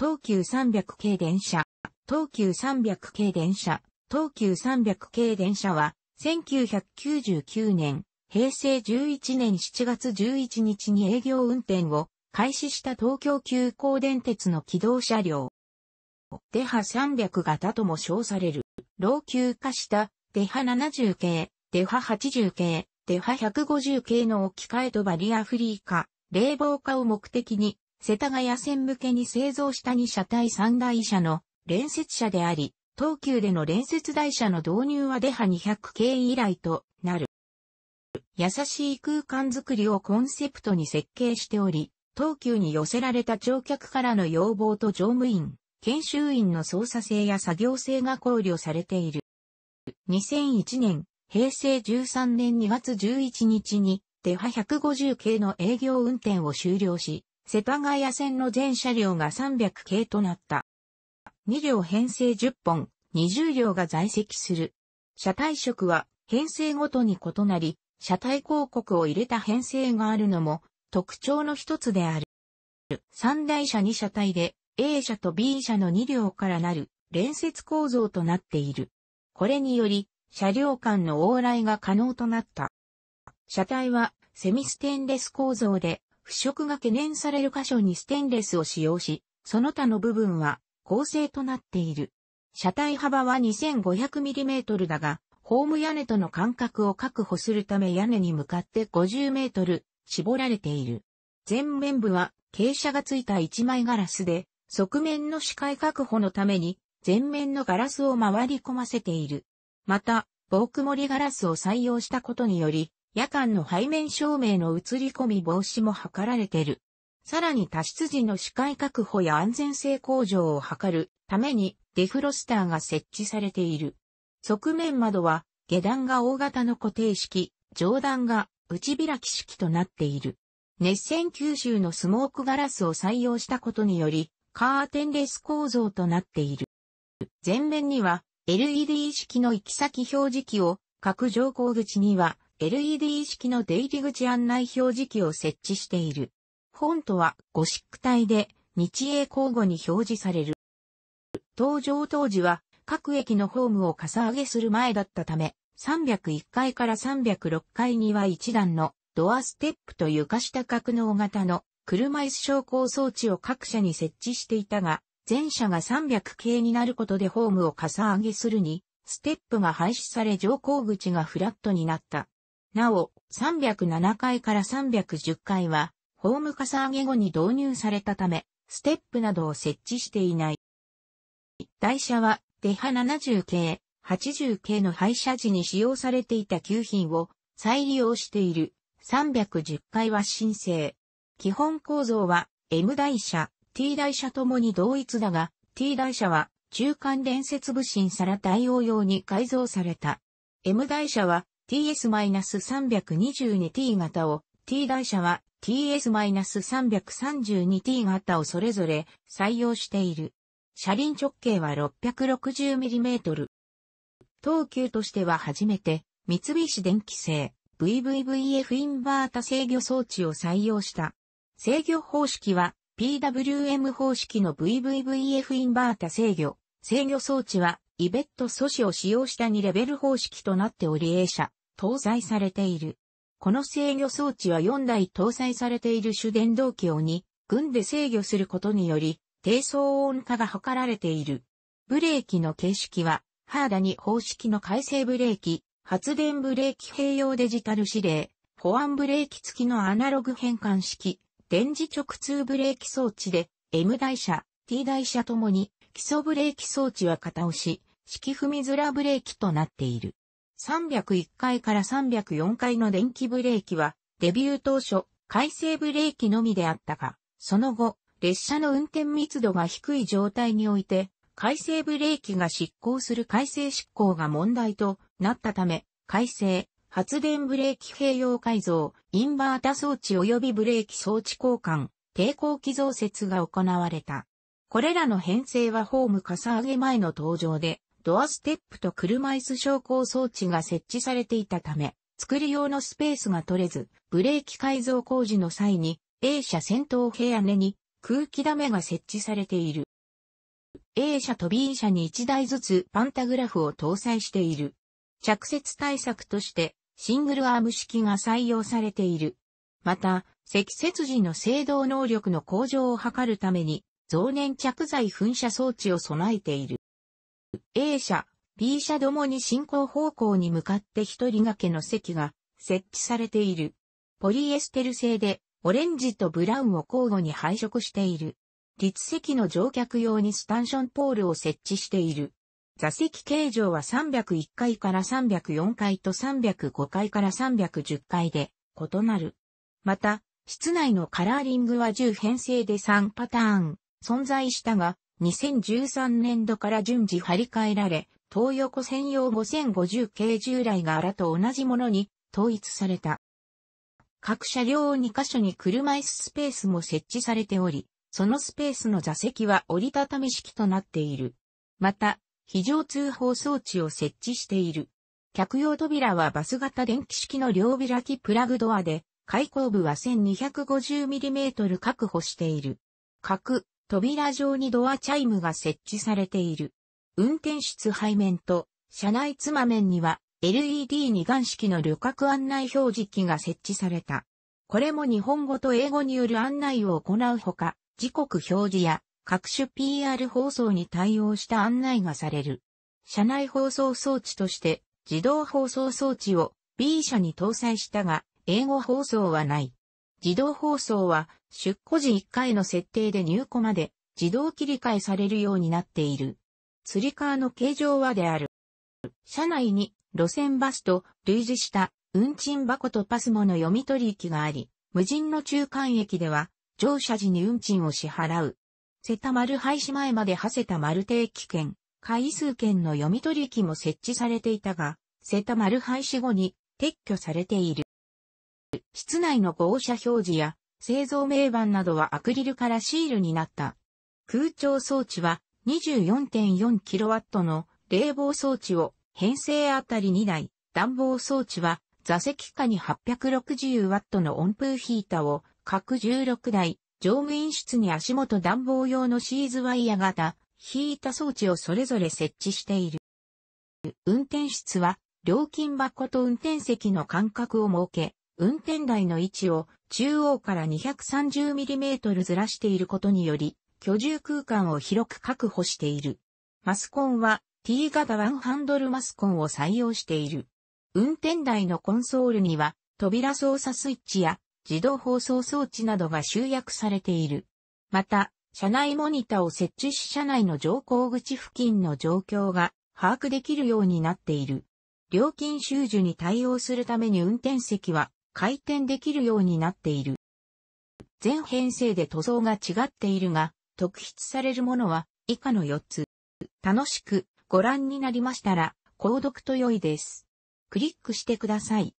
東急300系電車、東急300系電車、東急300系電車は、1999年、平成11年7月11日に営業運転を開始した東京急行電鉄の機動車両。デハ300型とも称される、老朽化したデハ70系、デハ80系、デハ150系の置き換えとバリアフリー化、冷房化を目的に世田谷線向けに製造した2車対3台車の連接車であり、東急での連接台車の導入はデハ200系以来となる。優しい空間づくりをコンセプトに設計しており、東急に寄せられた乗客からの要望と乗務員、研修員の操作性や作業性が考慮されている。2001年、平成13年2月11日に、デハ150系の営業運転を終了し、世田谷線の全車両が300系となった。2両編成10本、20両が在籍する。車体色は編成ごとに異なり、車体広告を入れた編成があるのも特徴の一つである。三台車2車体で A 車と B 車の2両からなる連接構造となっている。これにより車両間の往来が可能となった。車体はセミステンレス構造で腐食が懸念される箇所にステンレスを使用し、その他の部分は構成となっている。車体幅は 2500mm だが、ホーム屋根との間隔を確保するため屋根に向かって 50m 絞られている。前面部は傾斜がついた一枚ガラスで、側面の視界確保のために前面のガラスを回り込ませている。また、防曇りガラスを採用したことにより、夜間の背面照明の映り込み防止も図られてる。さらに多湿時の視界確保や安全性向上を図るためにデフロスターが設置されている。側面窓は下段が大型の固定式、上段が内開き式となっている。熱線吸収のスモークガラスを採用したことにより、カーテンレス構造となっている。前面には LED 式の行き先表示器を各乗降口には LED 式の出入り口案内表示器を設置している。フォントはゴシック体で日英交互に表示される。登場当時は各駅のホームをかさ上げする前だったため、301階から306階には1段のドアステップと床下格納型の車椅子昇降装置を各社に設置していたが、全車が300系になることでホームをかさ上げするに、ステップが廃止され乗降口がフラットになった。なお、307回から310回は、ホームかさ上げ後に導入されたため、ステップなどを設置していない。台車は、デハ70系、80系の廃車時に使用されていた旧品を再利用している。310回は申請。基本構造は M 台車、T 台車ともに同一だが、T 台車は中間連接部品皿対応用に改造された。M 台車は TS-322T 型を、T 台車は TS-332T 型をそれぞれ採用している。車輪直径は 660mm。東急としては初めて、三菱電機製 VVVF インバータ制御装置を採用した。制御方式は PWM 方式の VVVF インバータ制御。制御装置はイベット素子を使用した2レベル方式となっており A 社、搭載されている。この制御装置は4台搭載されている主電動機を2、群で制御することにより、低騒音化が図られている。ブレーキの形式は、ハーダに方式の改正ブレーキ、発電ブレーキ併用デジタル指令、保安ブレーキ付きのアナログ変換式、電磁直通ブレーキ装置で、M 台車、T 台車ともに、基礎ブレーキ装置は型押し、式踏みづらブレーキとなっている。301回から304回の電気ブレーキは、デビュー当初、回生ブレーキのみであったが、その後、列車の運転密度が低い状態において、回生ブレーキが執行する回生執行が問題となったため、回生、発電ブレーキ併用改造、インバータ装置及びブレーキ装置交換、抵抗機増設が行われた。これらの編成はホームかさ上げ前の登場で、ドアステップと車椅子昇降装置が設置されていたため、作り用のスペースが取れず、ブレーキ改造工事の際に、A 車先頭部屋根に空気ダメが設置されている。A 車と B 車に1台ずつパンタグラフを搭載している。着雪対策としてシングルアーム式が採用されている。また、積雪時の制動能力の向上を図るために、増粘着剤噴射装置を備えている。A 社、B 社共もに進行方向に向かって一人掛けの席が設置されている。ポリエステル製でオレンジとブラウンを交互に配色している。立席の乗客用にスタンションポールを設置している。座席形状は301階から304階と305階から310階で異なる。また、室内のカラーリングは10編成で3パターン存在したが、2013年度から順次張り替えられ、東横専用5050系従来柄と同じものに統一された。各車両2カ所に車椅子スペースも設置されており、そのスペースの座席は折りたたみ式となっている。また、非常通報装置を設置している。客用扉はバス型電気式の両開きプラグドアで、開口部は 1250mm 確保している。各扉上にドアチャイムが設置されている。運転室背面と車内妻面には LED 二眼式の旅客案内表示機が設置された。これも日本語と英語による案内を行うほか、時刻表示や各種 PR 放送に対応した案内がされる。車内放送装置として自動放送装置を B 社に搭載したが、英語放送はない。自動放送は出庫時1回の設定で入庫まで自動切り替えされるようになっている。釣り革の形状はである。車内に路線バスと類似した運賃箱とパスモの読み取り機があり、無人の中間駅では乗車時に運賃を支払う。瀬田丸廃止前まで長谷田丸定期券、回数券の読み取り機も設置されていたが、瀬田丸廃止後に撤去されている。室内の号車表示や製造名板などはアクリルからシールになった。空調装置は 24.4kW の冷房装置を編成あたり2台、暖房装置は座席下に 860W の温風ヒータを各16台、乗務員室に足元暖房用のシーズワイヤ型、ヒータ装置をそれぞれ設置している。運転室は料金箱と運転席の間隔を設け、運転台の位置を中央から 230mm ずらしていることにより、居住空間を広く確保している。マスコンは T 型ワンハンドルマスコンを採用している。運転台のコンソールには扉操作スイッチや自動放送装置などが集約されている。また、車内モニターを設置し車内の乗降口付近の状況が把握できるようになっている。料金収受に対応するために運転席は回転できるようになっている。全編成で塗装が違っているが、特筆されるものは以下の4つ。楽しくご覧になりましたら、購読と良いです。クリックしてください。